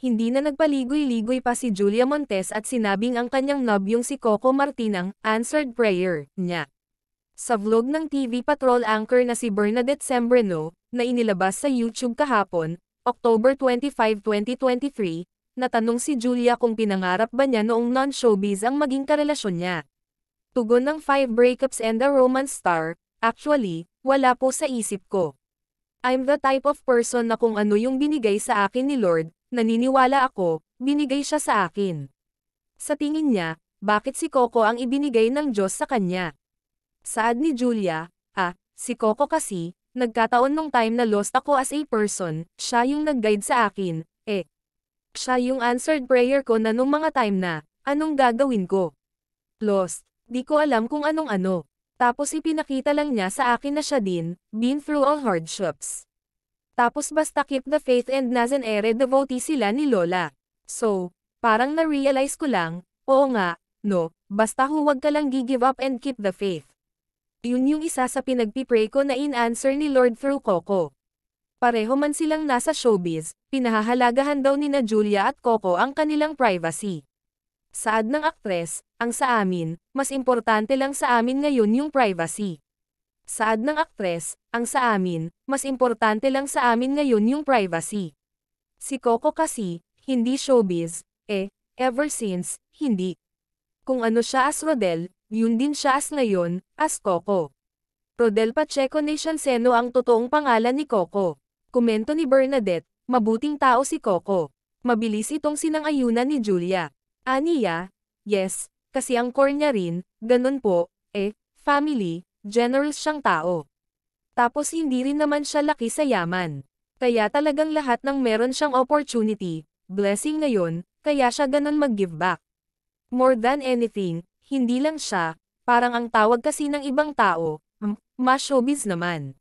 Hindi na nagpaligoy-ligoy pa si Julia Montes at sinabing ang kanyang nobyong si Coco Martin ang answered prayer, niya. Sa vlog ng TV Patrol anchor na si Bernadette Sembreno, na inilabas sa YouTube kahapon, October 25, 2023, natanong si Julia kung pinangarap ba niya noong non-showbiz ang maging karelasyon niya. Tugon ng five breakups and a romance star, actually, wala po sa isip ko. I'm the type of person na kung ano yung binigay sa akin ni Lord, naniniwala ako, binigay siya sa akin. Sa tingin niya, bakit si Coco ang ibinigay ng Diyos sa kanya? Saad ni Julia, ah, si Coco kasi, nagkataon nung time na lost ako as a person, siya yung nag-guide sa akin, eh. Siya yung answered prayer ko na nung mga time na, anong gagawin ko? Lost, di ko alam kung anong ano. Tapos ipinakita lang niya sa akin na siya din, been through all hardships. Tapos basta keep the faith and nasan ere devotee sila ni Lola. So, parang na-realize ko lang, oo nga, no, basta huwag ka lang gi-give up and keep the faith. Yun yung isa sa pinagpipray ko na in-answer ni Lord through Coco. Pareho man silang nasa showbiz, pinahahalagahan daw ni na Julia at Coco ang kanilang privacy. Saad ng aktres, ang sa amin, mas importante lang sa amin ngayon yung privacy saad ng aktres, ang sa amin, mas importante lang sa amin ngayon yung privacy. Si Coco kasi, hindi showbiz, eh, ever since, hindi. Kung ano siya as Rodel, yun din siya as ngayon, as Coco. Rodel Pacheco Nation Seno ang totoong pangalan ni Coco. Komento ni Bernadette, mabuting tao si Coco. Mabilis itong sinangayunan ni Julia. Aniya, yes, kasi ang core niya rin, ganun po, eh, family, generous siyang tao. Tapos hindi rin naman siya laki sa yaman. Kaya talagang lahat ng meron siyang opportunity, blessing na yon, kaya siya ganun mag-give back. More than anything, hindi lang siya, parang ang tawag kasi ng ibang tao, mas showbiz naman.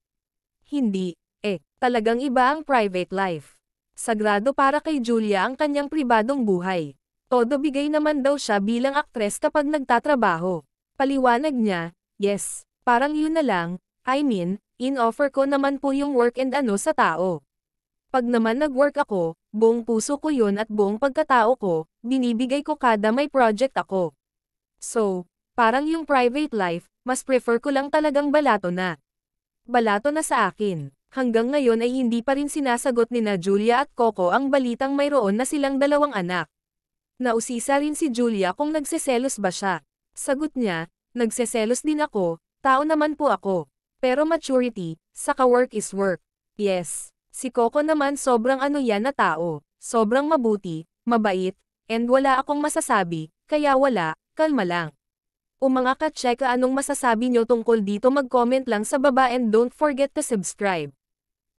Hindi, eh, talagang iba ang private life. Sagrado para kay Julia ang kanyang pribadong buhay. Todo bigay naman daw siya bilang aktres kapag nagtatrabaho. Paliwanag niya, yes, Parang yun na lang, I mean, in-offer ko naman po yung work and ano sa tao. Pag naman nag-work ako, buong puso ko yun at buong pagkatao ko, binibigay ko kada may project ako. So, parang yung private life, mas prefer ko lang talagang balato na. Balato na sa akin. Hanggang ngayon ay hindi pa rin sinasagot ni na Julia at Coco ang balitang mayroon na silang dalawang anak. Nausisa rin si Julia kung nagseselos ba siya. Sagot niya, nagseselos din ako, Tao naman po ako. Pero maturity, saka work is work. Yes. Si Coco naman sobrang ano yan na tao. Sobrang mabuti, mabait, and wala akong masasabi, kaya wala, kalma lang. O mga ka-check anong masasabi nyo tungkol dito mag-comment lang sa baba and don't forget to subscribe.